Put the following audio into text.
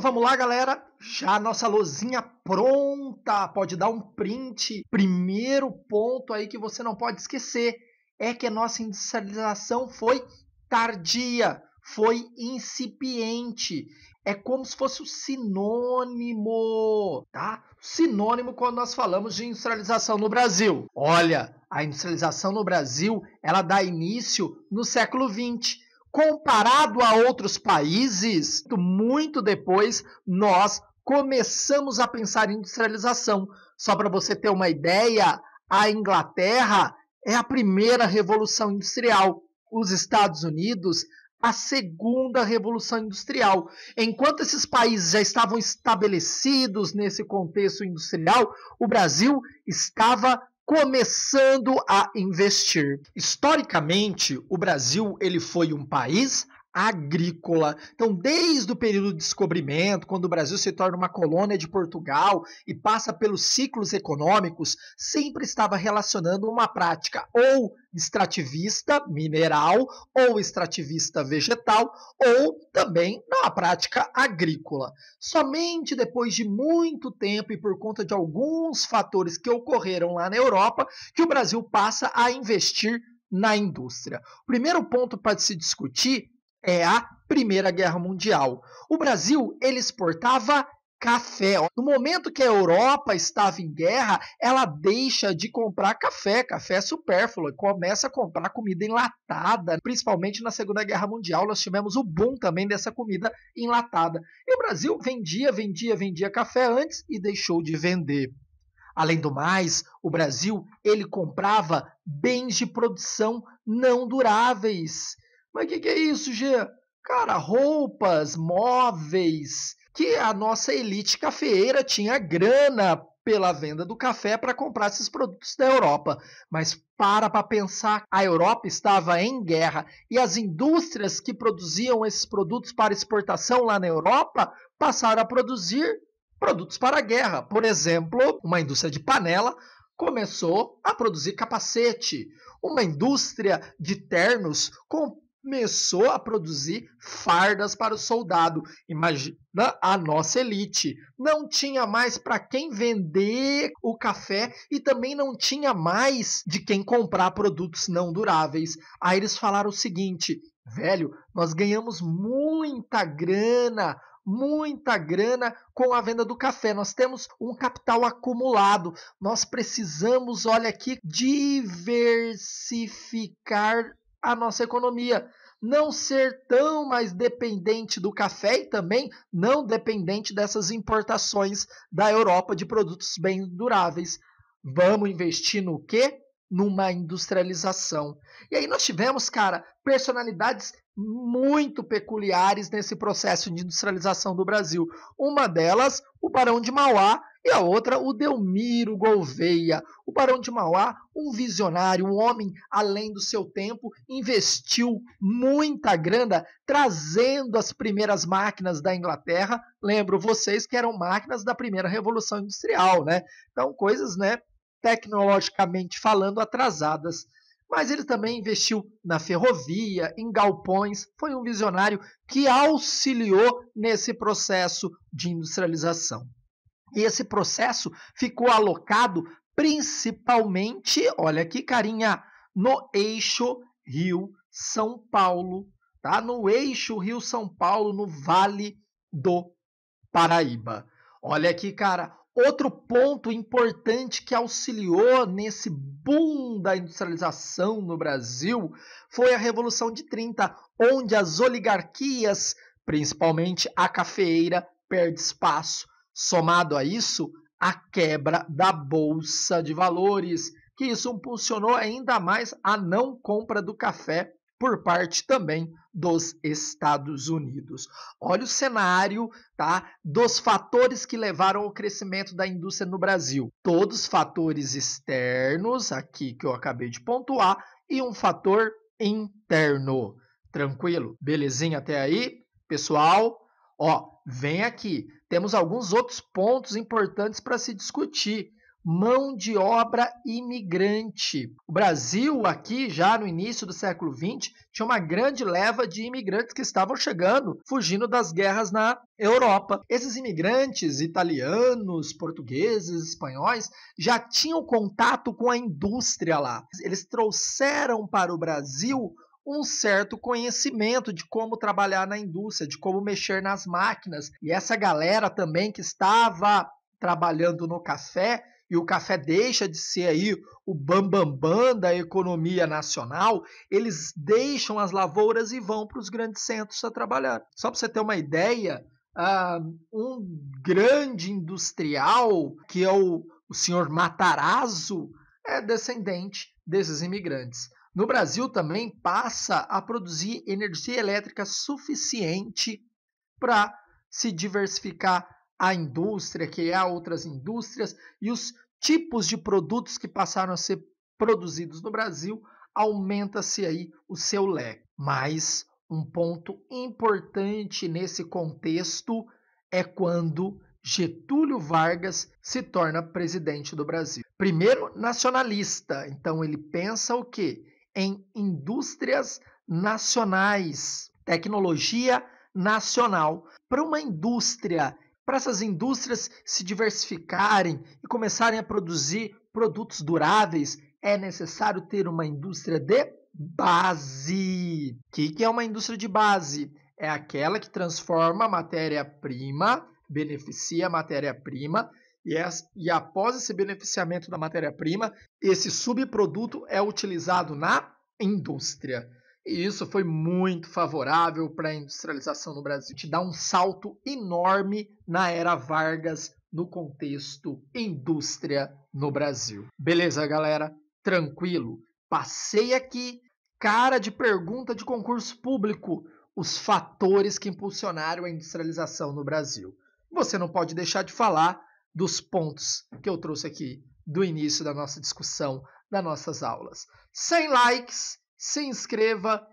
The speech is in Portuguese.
Então vamos lá, galera. Já nossa luzinha pronta. Pode dar um print. Primeiro ponto aí que você não pode esquecer é que a nossa industrialização foi tardia, foi incipiente. É como se fosse o sinônimo, tá? Sinônimo quando nós falamos de industrialização no Brasil. Olha, a industrialização no Brasil, ela dá início no século 20 comparado a outros países, muito depois nós começamos a pensar em industrialização. Só para você ter uma ideia, a Inglaterra é a primeira revolução industrial, os Estados Unidos a segunda revolução industrial. Enquanto esses países já estavam estabelecidos nesse contexto industrial, o Brasil estava começando a investir. Historicamente, o Brasil ele foi um país agrícola. Então, desde o período do descobrimento, quando o Brasil se torna uma colônia de Portugal e passa pelos ciclos econômicos, sempre estava relacionando uma prática ou extrativista mineral, ou extrativista vegetal, ou também na prática agrícola. Somente depois de muito tempo e por conta de alguns fatores que ocorreram lá na Europa, que o Brasil passa a investir na indústria. O primeiro ponto para se discutir é a Primeira Guerra Mundial. O Brasil ele exportava café. No momento que a Europa estava em guerra, ela deixa de comprar café, café é supérfluo, e começa a comprar comida enlatada. Principalmente na Segunda Guerra Mundial, nós tivemos o boom também dessa comida enlatada. E o Brasil vendia, vendia, vendia café antes e deixou de vender. Além do mais, o Brasil ele comprava bens de produção não duráveis mas o que, que é isso, Gê? Cara, roupas, móveis, que a nossa elite cafeeira tinha grana pela venda do café para comprar esses produtos da Europa. Mas para para pensar, a Europa estava em guerra e as indústrias que produziam esses produtos para exportação lá na Europa passaram a produzir produtos para a guerra. Por exemplo, uma indústria de panela começou a produzir capacete. Uma indústria de ternos com começou a produzir fardas para o soldado. Imagina a nossa elite. Não tinha mais para quem vender o café e também não tinha mais de quem comprar produtos não duráveis. Aí eles falaram o seguinte: velho, nós ganhamos muita grana muita grana com a venda do café. Nós temos um capital acumulado. Nós precisamos, olha aqui, diversificar a nossa economia. Não ser tão mais dependente do café e também não dependente dessas importações da Europa de produtos bem duráveis. Vamos investir no quê? Numa industrialização. E aí nós tivemos, cara, personalidades muito peculiares nesse processo de industrialização do Brasil. Uma delas, o Barão de Mauá, e a outra, o Delmiro Gouveia. O Barão de Mauá, um visionário, um homem além do seu tempo, investiu muita grana trazendo as primeiras máquinas da Inglaterra. Lembro vocês que eram máquinas da primeira revolução industrial, né? Então, coisas, né, tecnologicamente falando, atrasadas mas ele também investiu na ferrovia, em galpões, foi um visionário que auxiliou nesse processo de industrialização. E esse processo ficou alocado principalmente, olha aqui, carinha, no eixo Rio-São Paulo, tá? No eixo Rio-São Paulo, no Vale do Paraíba. Olha aqui, cara, Outro ponto importante que auxiliou nesse boom da industrialização no Brasil foi a Revolução de 30, onde as oligarquias, principalmente a cafeeira, perde espaço. Somado a isso, a quebra da bolsa de valores, que isso impulsionou ainda mais a não compra do café por parte também dos Estados Unidos. Olha o cenário, tá? Dos fatores que levaram ao crescimento da indústria no Brasil. Todos fatores externos, aqui que eu acabei de pontuar, e um fator interno. Tranquilo? Belezinha até aí, pessoal? Ó, vem aqui. Temos alguns outros pontos importantes para se discutir mão de obra imigrante. O Brasil, aqui já no início do século XX, tinha uma grande leva de imigrantes que estavam chegando, fugindo das guerras na Europa. Esses imigrantes italianos, portugueses, espanhóis, já tinham contato com a indústria lá. Eles trouxeram para o Brasil um certo conhecimento de como trabalhar na indústria, de como mexer nas máquinas. E essa galera também que estava trabalhando no café e o café deixa de ser aí o bambambam bam, bam da economia nacional, eles deixam as lavouras e vão para os grandes centros a trabalhar. Só para você ter uma ideia, ah, um grande industrial, que é o, o senhor Matarazzo, é descendente desses imigrantes. No Brasil também passa a produzir energia elétrica suficiente para se diversificar a indústria, criar outras indústrias e os tipos de produtos que passaram a ser produzidos no Brasil, aumenta-se aí o seu leque. Mas um ponto importante nesse contexto é quando Getúlio Vargas se torna presidente do Brasil. Primeiro, nacionalista, então ele pensa o quê? Em indústrias nacionais, tecnologia nacional. Para uma indústria para essas indústrias se diversificarem e começarem a produzir produtos duráveis, é necessário ter uma indústria de base. O que é uma indústria de base? É aquela que transforma a matéria-prima, beneficia a matéria-prima, e, e após esse beneficiamento da matéria-prima, esse subproduto é utilizado na indústria. E isso foi muito favorável para a industrialização no Brasil. Te dá um salto enorme na era Vargas no contexto indústria no Brasil. Beleza, galera? Tranquilo. Passei aqui, cara de pergunta de concurso público, os fatores que impulsionaram a industrialização no Brasil. Você não pode deixar de falar dos pontos que eu trouxe aqui do início da nossa discussão, das nossas aulas. Sem likes, se inscreva